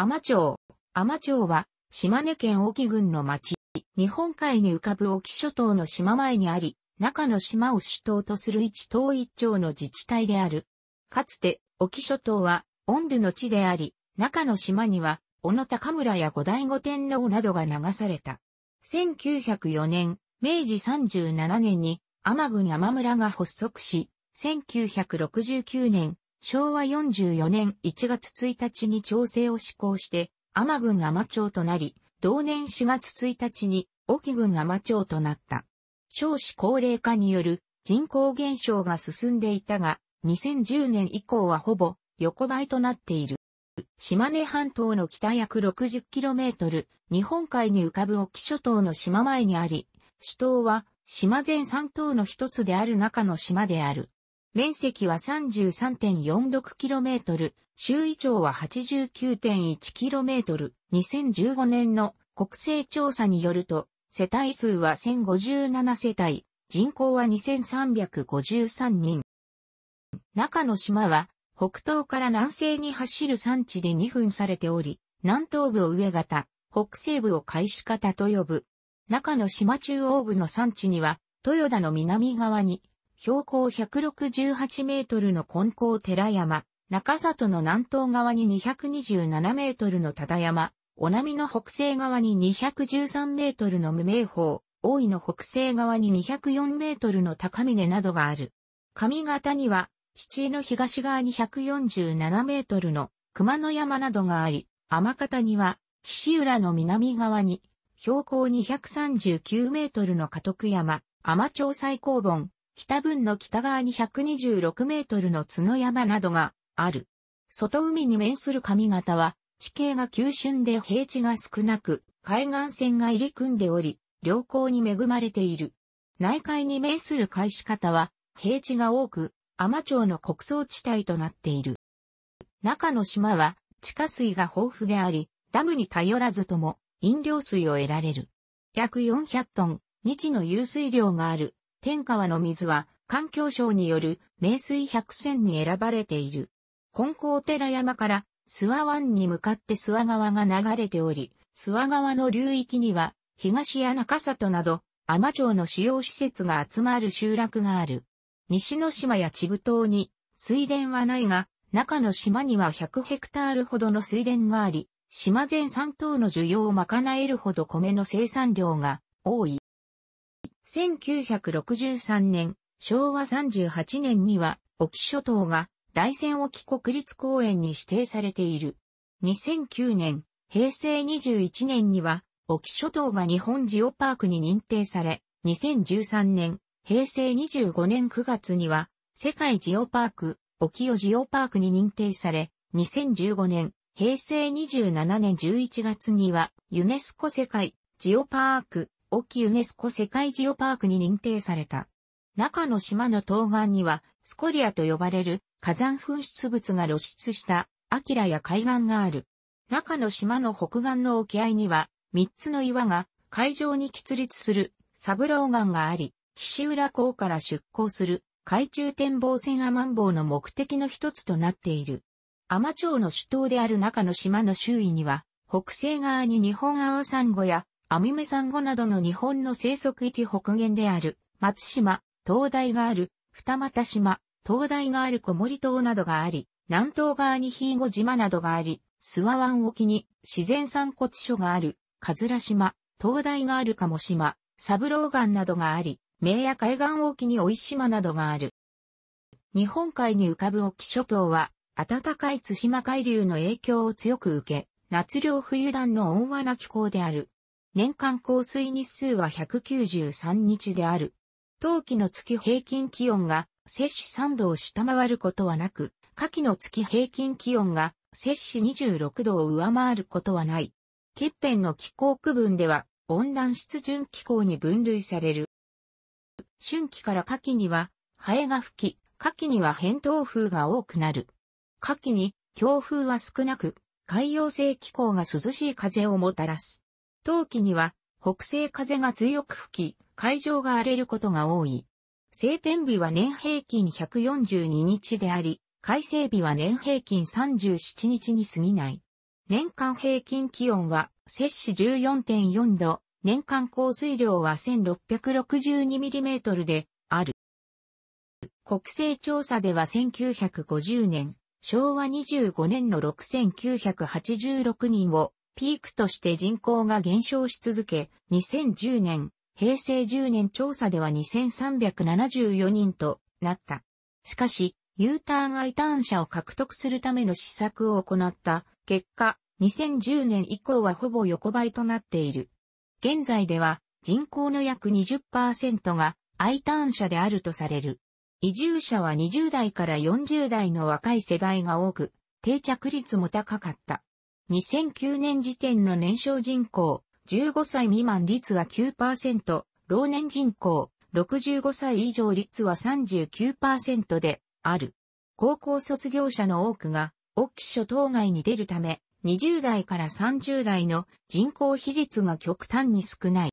天町。天町は、島根県沖郡の町。日本海に浮かぶ沖諸島の島前にあり、中の島を主島とする一島一町の自治体である。かつて、沖諸島は、温度の地であり、中の島には、小野高村や五代五天皇などが流された。1904年、明治37年に、天郡山村が発足し、1969年、昭和44年1月1日に調整を施行して、天郡天町となり、同年4月1日に、沖郡天町となった。少子高齢化による人口減少が進んでいたが、2010年以降はほぼ横ばいとなっている。島根半島の北約 60km、日本海に浮かぶ沖諸島の島前にあり、首島は島全三島の一つである中の島である。面積は 33.46km、周囲長は 89.1km、2015年の国勢調査によると、世帯数は1057世帯、人口は2353人。中の島は、北東から南西に走る山地で2分されており、南東部を上型、北西部を開始型と呼ぶ。中の島中央部の山地には、豊田の南側に、標高168メートルの根高寺山、中里の南東側に227メートルの忠山、お波の北西側に213メートルの無名峰、大井の北西側に204メートルの高峰などがある。上方には、父井の東側に147メートルの熊野山などがあり、天方には、岸浦の南側に、標高239メートルの家徳山、天町最高盆、北分の北側に126メートルの角山などがある。外海に面する上方は、地形が急峻で平地が少なく、海岸線が入り組んでおり、良好に恵まれている。内海に面する返し方は、平地が多く、海士町の穀倉地帯となっている。中の島は、地下水が豊富であり、ダムに頼らずとも、飲料水を得られる。約400トン、日の湧水量がある、天川の水は環境省による名水百選に選ばれている。金光寺山から諏訪湾に向かって諏訪川が流れており、諏訪川の流域には東や中里など天城の主要施設が集まる集落がある。西の島や千武島に水田はないが、中の島には100ヘクタールほどの水田があり、島全3島の需要を賄えるほど米の生産量が多い。1963年、昭和38年には、沖諸島が大仙沖国立公園に指定されている。2009年、平成21年には、沖諸島が日本ジオパークに認定され、2013年、平成25年9月には、世界ジオパーク、沖予ジオパークに認定され、2015年、平成27年11月には、ユネスコ世界ジオパーク沖ユネスコ世界ジオパークに認定された。中の島の東岸には、スコリアと呼ばれる火山噴出物が露出したアキラや海岸がある。中の島の北岸の沖合には、3つの岩が海上に喫立するサブローガンがあり、岸浦港から出港する海中展望船アマンボウの目的の一つとなっている。アマ町の首都である中の島の周囲には、北西側に日本アワサンゴやアミメサンゴなどの日本の生息域北限である、松島、灯台がある、二俣島、灯台がある小森島などがあり、南東側にヒーゴ島などがあり、諏訪湾沖に自然散骨所がある、かずら島、灯台がある鴨島、サブローガンなどがあり、名や海岸沖に追島などがある。日本海に浮かぶ沖諸島は、暖かい津島海流の影響を強く受け、夏量冬暖の温和な気候である。年間降水日数は193日である。冬季の月平均気温が摂氏3度を下回ることはなく、夏季の月平均気温が摂氏26度を上回ることはない。欠片の気候区分では温暖湿潤気候に分類される。春季から夏季にはハエが吹き、夏季には扁桃風が多くなる。夏季に強風は少なく、海洋性気候が涼しい風をもたらす。冬季には北西風が強く吹き、海上が荒れることが多い。晴天日は年平均142日であり、改正日は年平均37日に過ぎない。年間平均気温は摂氏14.4度、年間降水量は 1662mm である。国勢調査では1950年、昭和25年の6986人をピークとして人口が減少し続け、2010年、平成10年調査では2374人となった。しかし、U ターン I ターン社を獲得するための施策を行った結果、2010年以降はほぼ横ばいとなっている。現在では人口の約20%が I ターン社であるとされる。移住者は20代から40代の若い世代が多く、定着率も高かった。2009年時点の年少人口、15歳未満率は9%、老年人口、65歳以上率は39%である。高校卒業者の多くが、沖諸島外に出るため、20代から30代の人口比率が極端に少ない。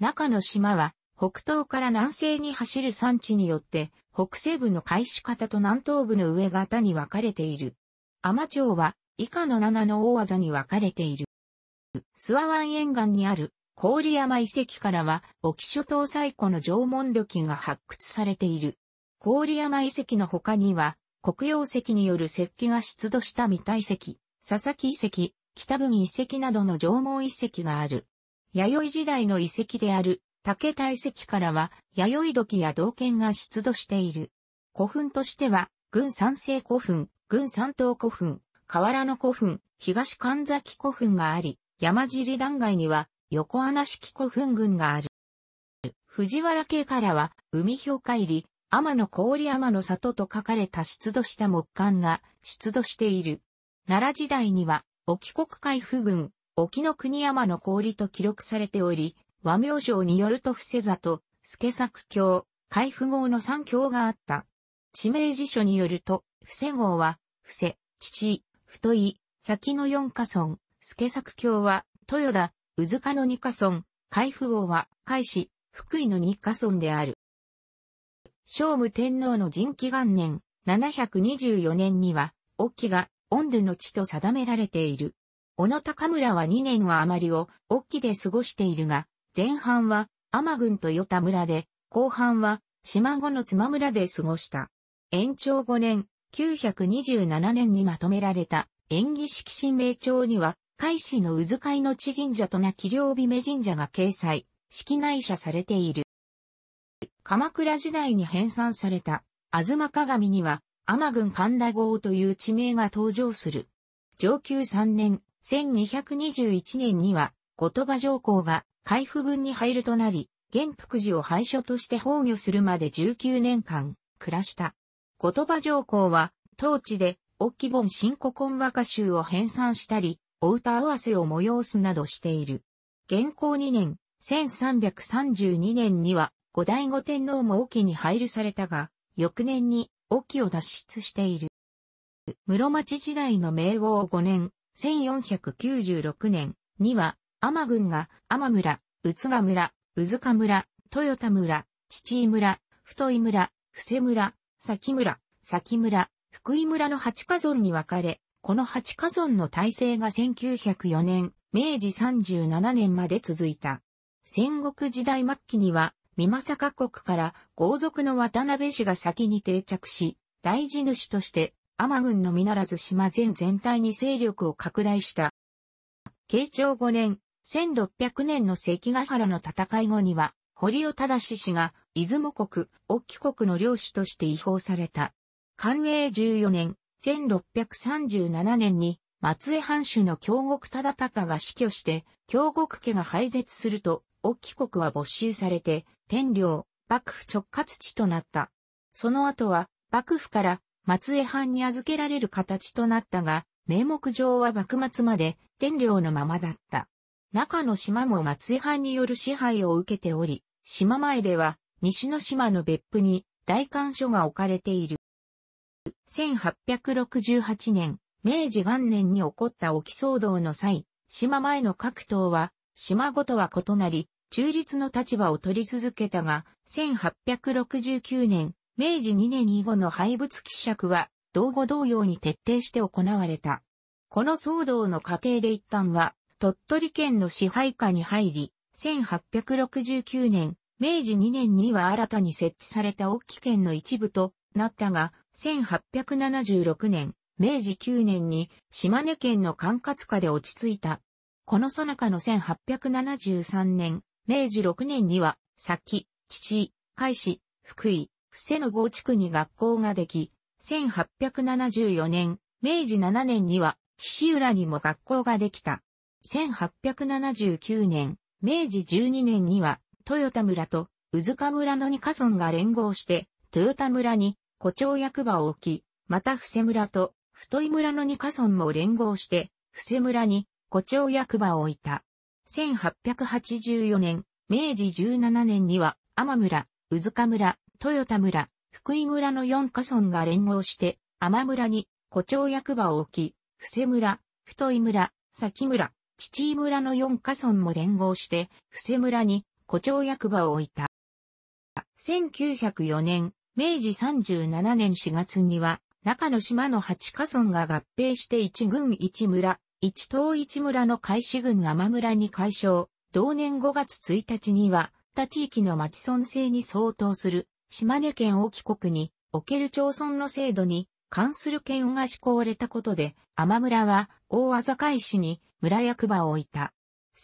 中の島は、北東から南西に走る山地によって、北西部の開始方と南東部の上方に分かれている。天町は、以下の7の大技に分かれている。諏訪湾沿岸にある郡山遺跡からは、沖諸島最古の縄文土器が発掘されている。郡山遺跡の他には、黒曜石による石器が出土した三田遺跡、佐々木遺跡、北文遺跡などの縄文遺跡がある。弥生時代の遺跡である竹田遺跡からは、弥生土器や銅剣が出土している。古墳としては、軍三世古墳、軍三島古墳、河原の古墳、東神崎古墳があり、山尻断崖には横穴式古墳群がある。藤原家からは、海氷海里、天の氷天の里と書かれた出土した木簡が出土している。奈良時代には、沖国海府軍、沖の国山の氷と記録されており、和名城によると伏せ里、助作郷、海府号の三郷があった。地名辞書によると、伏せ号は、伏せ、父、太い、先の四カ村、助作橋は、豊田、宇塚の二カ村、海富王は、海市、福井の二カ村である。聖武天皇の人気元年、724年には、沖が、恩殿の地と定められている。小野高村は2年は余りを、沖で過ごしているが、前半は、天郡と与田村で、後半は、島後の妻村で過ごした。延長5年、9 2 7年にまとめられた演技式神明帳には、海市の渦海の地神社となき両美目神社が掲載、式内社されている。鎌倉時代に編纂された、あずま鏡には、天郡神田郷という地名が登場する。上級3年、1221年には、後鳥羽上皇が、海部軍に入るとなり、元福寺を廃所として崩御するまで19年間、暮らした。言葉上皇は、当地で、沖キ新古今和歌集を編纂したり、お歌合わせを催すなどしている。元寇2年、1332年には、後醍醐天皇も沖に配慮されたが、翌年に沖を脱出している。室町時代の明王5年、1496年には、天軍が天村、宇津賀村、宇塚村、豊田村、父井村、太井村、伏施村、崎村、崎村、福井村の八家村に分かれ、この八家村の体制が1904年、明治37年まで続いた。戦国時代末期には、三政各国から豪族の渡辺氏が先に定着し、大地主として、天軍のみならず島全全体に勢力を拡大した。慶長5年、1600年の関ヶ原の戦い後には、堀尾正氏が、出雲国、沖国の領主として違法された。寛永14年、1637年に、松江藩主の京極忠隆が死去して、京極家が廃絶すると、沖国は没収されて、天領、幕府直轄地となった。その後は、幕府から松江藩に預けられる形となったが、名目上は幕末まで天領のままだった。中の島も松江藩による支配を受けており、島前では、西の島の別府に、大官所が置かれている。1868年、明治元年に起こった沖騒動の際、島前の各党は、島ごとは異なり、中立の立場を取り続けたが、1869年、明治2年以後の廃物希釈は、同後同様に徹底して行われた。この騒動の過程で一旦は、鳥取県の支配下に入り、1869年、明治2年には新たに設置された沖県の一部となったが、1876年、明治9年に島根県の管轄下で落ち着いた。このの中の1873年、明治6年には、先、父、海市、福井、伏せの合地区に学校ができ、1874年、明治7年には、岸浦にも学校ができた。1879年、明治12年には、豊田村と宇塚村の二カ村が連合して、豊田村に古町役場を置き、また伏施村と太井村の二カ村も連合して、伏施村に古町役場を置いた。1884年、明治17年には、天村、宇塚村、豊田村、福井村の四カ村が連合して、天村に古町役場を置き、伏施村、太井村、崎村、父井村の四カ村も連合して、伏施村に古町役場を置いた。1904年、明治37年4月には、中の島の八カ村が合併して一軍一村、一島一村の海始郡天村に解消。同年5月1日には、他地域の町村制に相当する、島根県沖国に、おける町村の制度に関する県が施行れたことで、天村は、大あ開始に、村役場を置いた。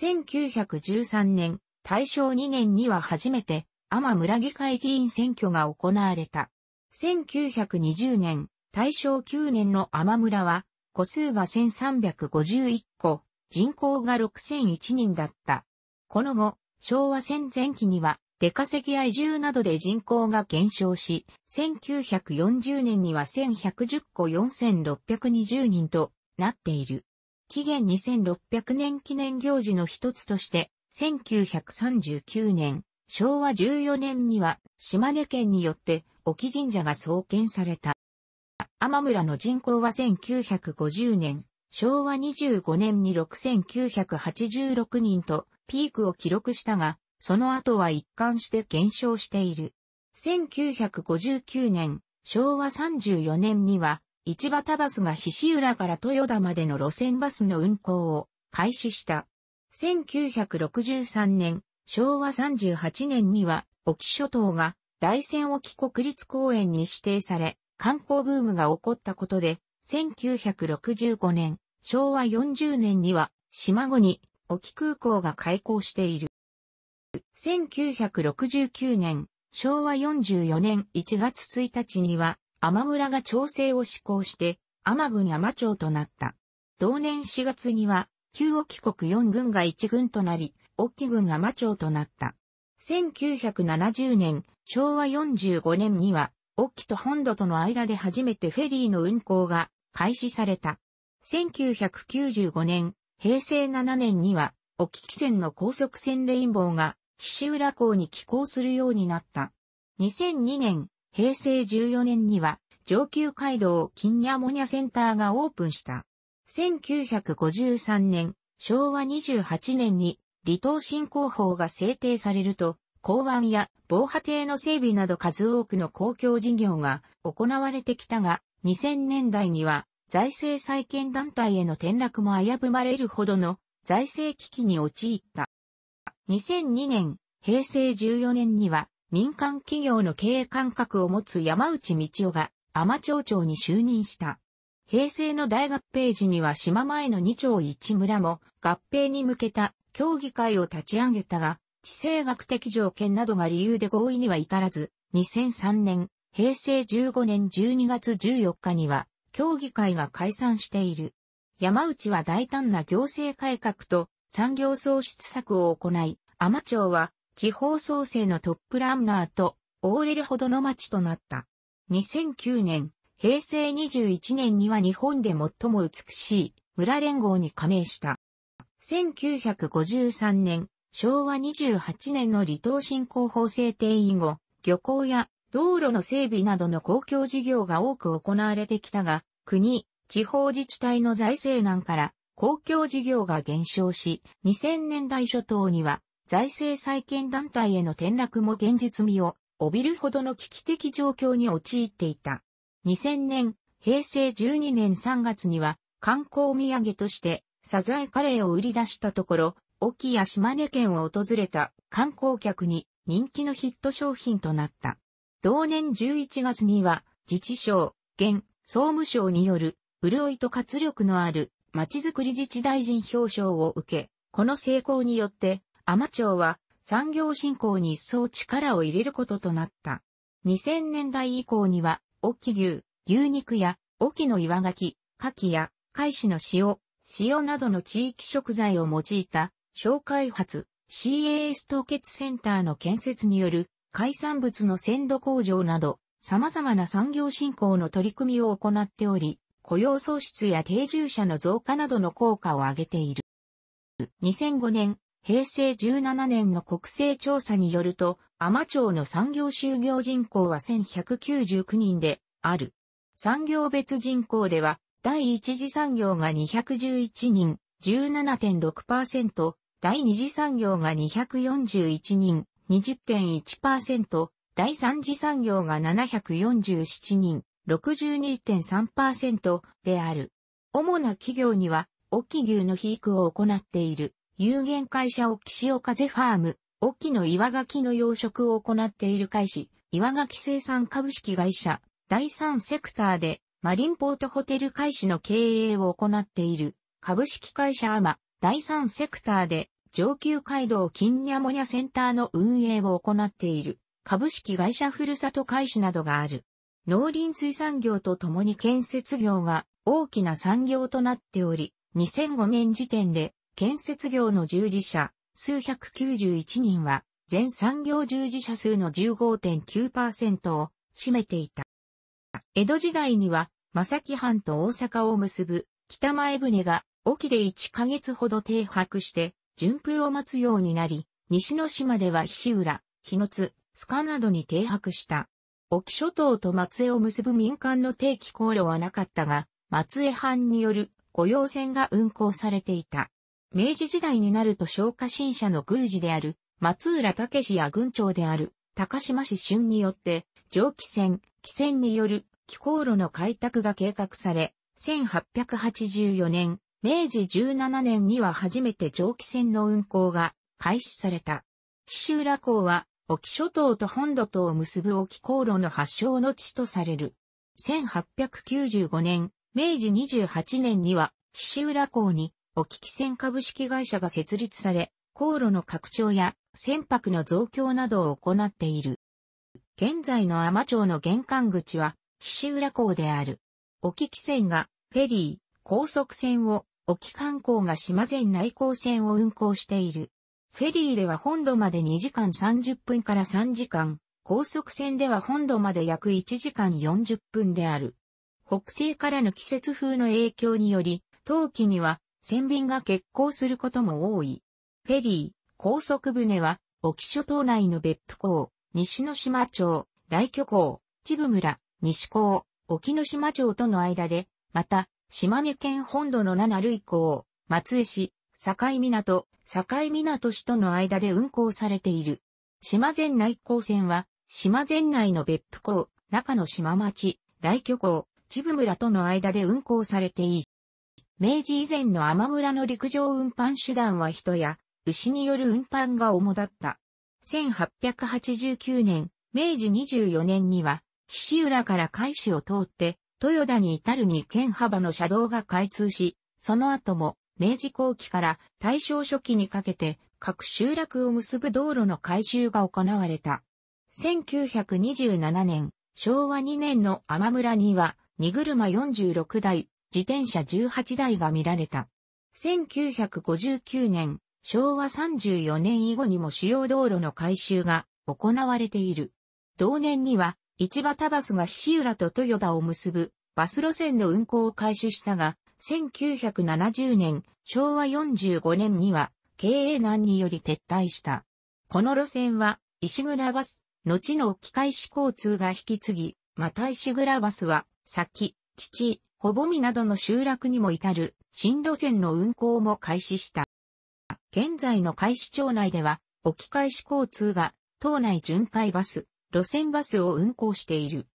1913年、大正2年には初めて、天村議会議員選挙が行われた。1920年、大正9年の天村は、個数が1351個、人口が6001人だった。この後、昭和戦前期には、出稼ぎや移住などで人口が減少し、1940年には1110個4620人となっている。紀元2600年記念行事の一つとして、1939年、昭和14年には、島根県によって、沖神社が創建された。天村の人口は1950年、昭和25年に6986人とピークを記録したが、その後は一貫して減少している。1959年、昭和34年には市タバスが菱浦から豊田までの路線バスの運行を開始した。1963年、昭和38年には、沖諸島が大仙沖国立公園に指定され、観光ブームが起こったことで、1965年、昭和40年には、島後に沖空港が開港している。1969年、昭和44年1月1日には、天村が調整を施行して、天軍天町となった。同年4月には、旧沖国4軍が1軍となり、沖軍天町となった。1970年、昭和45年には、沖と本土との間で初めてフェリーの運行が開始された。1995年、平成7年には、沖汽船の高速船レインボーが、岸浦港に寄港するようになった。2002年、平成14年には上級街道金ニモニャセンターがオープンした。1953年、昭和28年に離島振興法が制定されると、港湾や防波堤の整備など数多くの公共事業が行われてきたが、2000年代には財政再建団体への転落も危ぶまれるほどの財政危機に陥った。2002年、平成14年には民間企業の経営感覚を持つ山内道夫が甘町長に就任した。平成の大合併時には島前の2町1村も合併に向けた協議会を立ち上げたが、地政学的条件などが理由で合意には至らず、2003年、平成15年12月14日には、協議会が解散している。山内は大胆な行政改革と産業創出策を行い、甘町は地方創生のトップランナーと、オーレルほどの町となった。2009年、平成21年には日本で最も美しい村連合に加盟した。1953年、昭和28年の離島振興法制定以後、漁港や道路の整備などの公共事業が多く行われてきたが、国、地方自治体の財政難から公共事業が減少し、2000年代初頭には財政再建団体への転落も現実味を帯びるほどの危機的状況に陥っていた。2000年、平成12年3月には観光土産としてサザエカレーを売り出したところ、沖や島根県を訪れた観光客に人気のヒット商品となった。同年11月には自治省、現、総務省による潤いと活力のあるまちづくり自治大臣表彰を受け、この成功によって天町は産業振興に一層力を入れることとなった。2000年代以降には、沖牛、牛肉や、沖の岩牡蠣、牡蠣や、海士の塩、塩などの地域食材を用いた、小開発、CAS 凍結センターの建設による、海産物の鮮度工場など、様々な産業振興の取り組みを行っており、雇用創出や定住者の増加などの効果を上げている。2005年、平成17年の国勢調査によると、天町の産業就業人口は1199人である。産業別人口では、第一次産業が211人、17.6%、第二次産業が241人、20.1%、第三次産業が747人、62.3%である。主な企業には、沖牛の肥育を行っている有限会社沖潮風ファーム、沖の岩垣の養殖を行っている会社、岩垣生産株式会社、第3セクターで、マリンポートホテル会社の経営を行っている、株式会社アマ、第3セクターで、上級街道金ニャモニャセンターの運営を行っている、株式会社ふるさと会社などがある。農林水産業とともに建設業が大きな産業となっており、2005年時点で建設業の従事者、数191人は、全産業従事者数の15.9%を占めていた。江戸時代には、正木藩と大阪を結ぶ北前船が沖で1ヶ月ほど停泊して、順風を待つようになり、西の島では菱浦、日野津、須賀などに停泊した。沖諸島と松江を結ぶ民間の定期航路はなかったが、松江藩による御用船が運航されていた。明治時代になると昇華新社の宮司である、松浦武や郡長である、高島市春によって、蒸気船、汽船による気候路の開拓が計画され、1884年、明治17年には初めて蒸気船の運航が開始された。紀州浦港は、沖諸島と本土とを結ぶ沖航路の発祥の地とされる。1895年、明治28年には、紀州浦港に沖汽船株式会社が設立され、航路の拡張や船舶の増強などを行っている。現在の天町の玄関口は、岸浦港である。沖汽船が、フェリー、高速船を、沖観光が島前内港線を運航している。フェリーでは本土まで2時間30分から3時間、高速船では本土まで約1時間40分である。北西からの季節風の影響により、冬季には船便が欠航することも多い。フェリー、高速船は、沖諸島内の別府港、西之島町、大巨港、千部村、西港、沖之島町との間で、また、島根県本土の七類港、松江市、境港、境港市との間で運航されている。島前内港線は、島前内の別府港、中の島町、大巨港、千部村との間で運航されている。明治以前の天村の陸上運搬手段は人や牛による運搬が主だった。1889年、明治24年には、岸浦から海市を通って、豊田に至るに県幅の車道が開通し、その後も、明治後期から大正初期にかけて、各集落を結ぶ道路の改修が行われた。1927年、昭和2年の天村には、荷車46台、自転車18台が見られた。1959年、昭和34年以後にも主要道路の改修が行われている。同年には、市場タバスが菱浦と豊田を結ぶバス路線の運行を開始したが、1970年、昭和45年には、経営難により撤退した。この路線は、石倉バス、後の機械市交通が引き継ぎ、また石倉バスは、先、父、ほぼみなどの集落にも至る新路線の運行も開始した。現在の開始町内では、置き返し交通が、島内巡回バス、路線バスを運行している。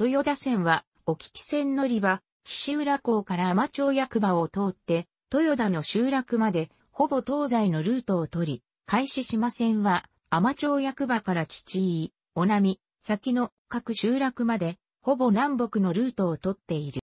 豊田線は、置き線乗り場、岸浦港から天町役場を通って、豊田の集落まで、ほぼ東西のルートを取り、開始島線は、天町役場から父井、おなみ、先の各集落まで、ほぼ南北のルートを取っている。